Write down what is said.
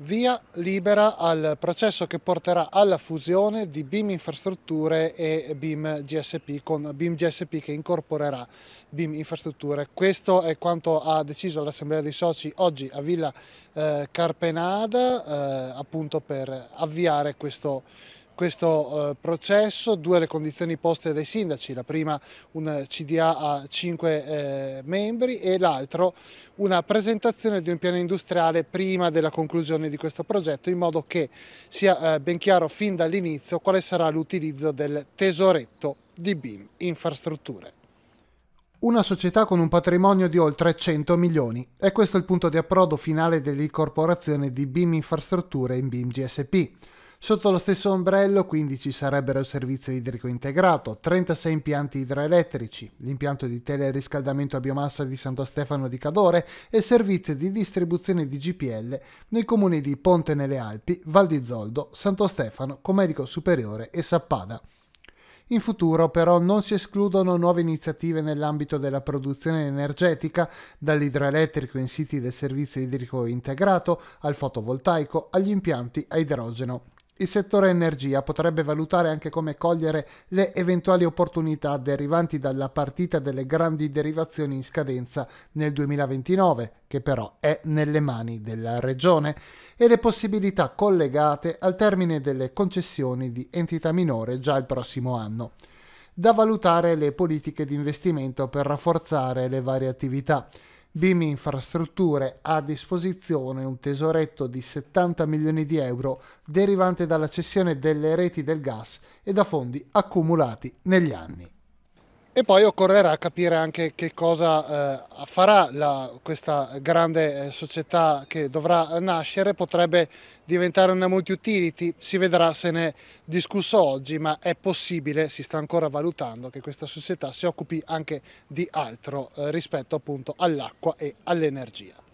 via libera al processo che porterà alla fusione di BIM Infrastrutture e BIM GSP, con BIM GSP che incorporerà BIM Infrastrutture. Questo è quanto ha deciso l'Assemblea dei Soci oggi a Villa eh, Carpenada, eh, appunto per avviare questo questo eh, processo, due le condizioni poste dai sindaci, la prima un CDA a 5 eh, membri e l'altro una presentazione di un piano industriale prima della conclusione di questo progetto in modo che sia eh, ben chiaro fin dall'inizio quale sarà l'utilizzo del tesoretto di BIM Infrastrutture. Una società con un patrimonio di oltre 100 milioni. È questo il punto di approdo finale dell'incorporazione di BIM Infrastrutture in BIM GSP Sotto lo stesso ombrello quindi ci sarebbero il servizio idrico integrato, 36 impianti idroelettrici, l'impianto di teleriscaldamento a biomassa di Santo Stefano di Cadore e servizi di distribuzione di GPL nei comuni di Ponte nelle Alpi, Val di Zoldo, Santo Stefano, Comerico Superiore e Sappada. In futuro però non si escludono nuove iniziative nell'ambito della produzione energetica, dall'idroelettrico in siti del servizio idrico integrato al fotovoltaico agli impianti a idrogeno. Il settore energia potrebbe valutare anche come cogliere le eventuali opportunità derivanti dalla partita delle grandi derivazioni in scadenza nel 2029, che però è nelle mani della Regione, e le possibilità collegate al termine delle concessioni di entità minore già il prossimo anno. Da valutare le politiche di investimento per rafforzare le varie attività BIM Infrastrutture ha a disposizione un tesoretto di 70 milioni di euro derivante dalla cessione delle reti del gas e da fondi accumulati negli anni. E poi occorrerà capire anche che cosa eh, farà la, questa grande eh, società che dovrà nascere, potrebbe diventare una multi-utility, si vedrà se ne è discusso oggi, ma è possibile, si sta ancora valutando, che questa società si occupi anche di altro eh, rispetto appunto all'acqua e all'energia.